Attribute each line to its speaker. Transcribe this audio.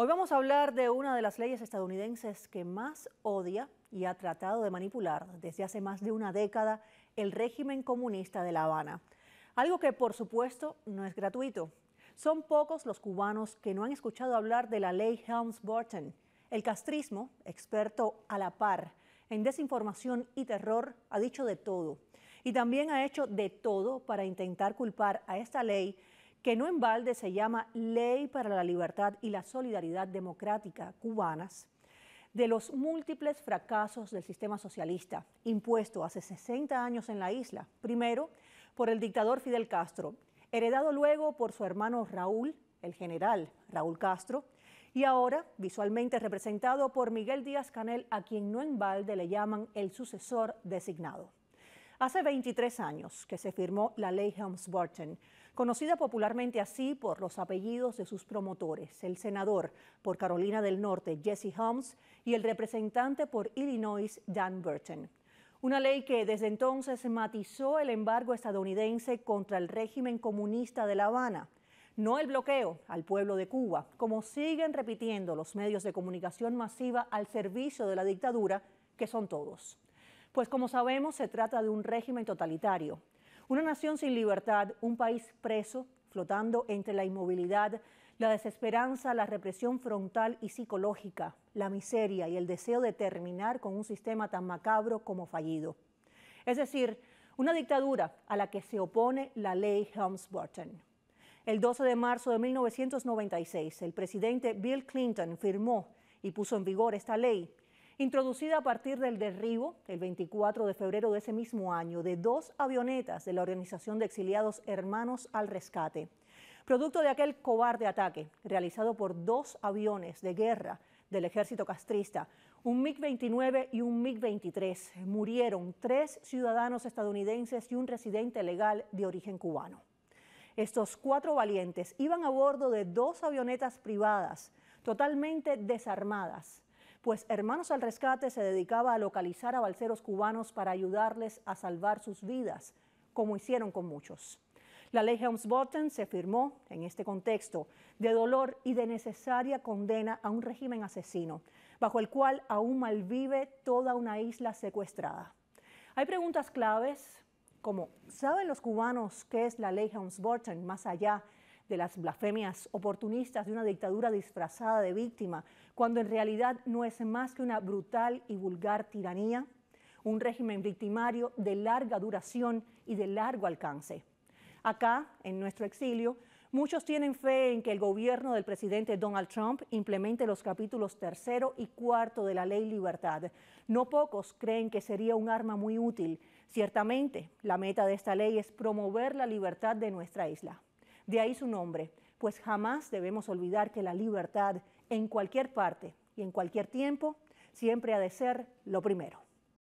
Speaker 1: Hoy vamos a hablar de una de las leyes estadounidenses que más odia y ha tratado de manipular desde hace más de una década el régimen comunista de La Habana. Algo que por supuesto no es gratuito. Son pocos los cubanos que no han escuchado hablar de la ley Helms-Burton. El castrismo, experto a la par en desinformación y terror, ha dicho de todo. Y también ha hecho de todo para intentar culpar a esta ley que no en balde se llama Ley para la Libertad y la Solidaridad Democrática cubanas, de los múltiples fracasos del sistema socialista impuesto hace 60 años en la isla, primero por el dictador Fidel Castro, heredado luego por su hermano Raúl, el general Raúl Castro, y ahora visualmente representado por Miguel Díaz Canel, a quien no en balde le llaman el sucesor designado. Hace 23 años que se firmó la ley Helms-Burton, conocida popularmente así por los apellidos de sus promotores, el senador por Carolina del Norte Jesse Holmes, y el representante por Illinois Dan Burton. Una ley que desde entonces matizó el embargo estadounidense contra el régimen comunista de La Habana, no el bloqueo al pueblo de Cuba, como siguen repitiendo los medios de comunicación masiva al servicio de la dictadura, que son todos. Pues como sabemos, se trata de un régimen totalitario una nación sin libertad, un país preso, flotando entre la inmovilidad, la desesperanza, la represión frontal y psicológica, la miseria y el deseo de terminar con un sistema tan macabro como fallido. Es decir, una dictadura a la que se opone la ley Helms-Burton. El 12 de marzo de 1996, el presidente Bill Clinton firmó y puso en vigor esta ley introducida a partir del derribo el 24 de febrero de ese mismo año de dos avionetas de la Organización de Exiliados Hermanos al Rescate, producto de aquel cobarde ataque realizado por dos aviones de guerra del ejército castrista, un MiG-29 y un MiG-23. Murieron tres ciudadanos estadounidenses y un residente legal de origen cubano. Estos cuatro valientes iban a bordo de dos avionetas privadas, totalmente desarmadas, pues Hermanos al Rescate se dedicaba a localizar a balseros cubanos para ayudarles a salvar sus vidas, como hicieron con muchos. La ley Helms-Burton se firmó en este contexto de dolor y de necesaria condena a un régimen asesino, bajo el cual aún malvive toda una isla secuestrada. Hay preguntas claves como, ¿saben los cubanos qué es la ley Helms-Burton más allá de las blasfemias oportunistas de una dictadura disfrazada de víctima, cuando en realidad no es más que una brutal y vulgar tiranía, un régimen victimario de larga duración y de largo alcance. Acá, en nuestro exilio, muchos tienen fe en que el gobierno del presidente Donald Trump implemente los capítulos tercero y cuarto de la ley libertad. No pocos creen que sería un arma muy útil. Ciertamente, la meta de esta ley es promover la libertad de nuestra isla. De ahí su nombre, pues jamás debemos olvidar que la libertad en cualquier parte y en cualquier tiempo siempre ha de ser lo primero.